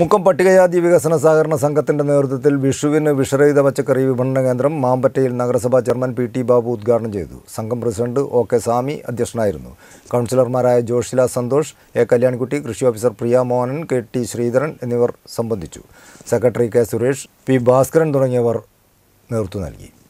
മുക്കം പട്ടികജാതി വികസന സഹകരണ സംഘത്തിന്റെ നേതൃത്വത്തിൽ വിഷുവിന് വിഷരഹിത പച്ചക്കറി വിപണന കേന്ദ്രം മാമ്പറ്റയിൽ നഗരസഭാ ചെയർമാൻ പി ടി ബാബു ഉദ്ഘാടനം ചെയ്തു സംഘം പ്രസിഡന്റ് ഒ കെ സ്വാമി അധ്യക്ഷനായിരുന്നു കൗൺസിലർമാരായ ജോഷില സന്തോഷ് എ കല്യാൺകുട്ടി കൃഷി officer Priya Mohanan K T Sreedharan എന്നിവർ സംബന്ധിച്ചു secretary K Suresh P Bhaskaran തുടങ്ങിയവർ നേതൃത്വം നൽകി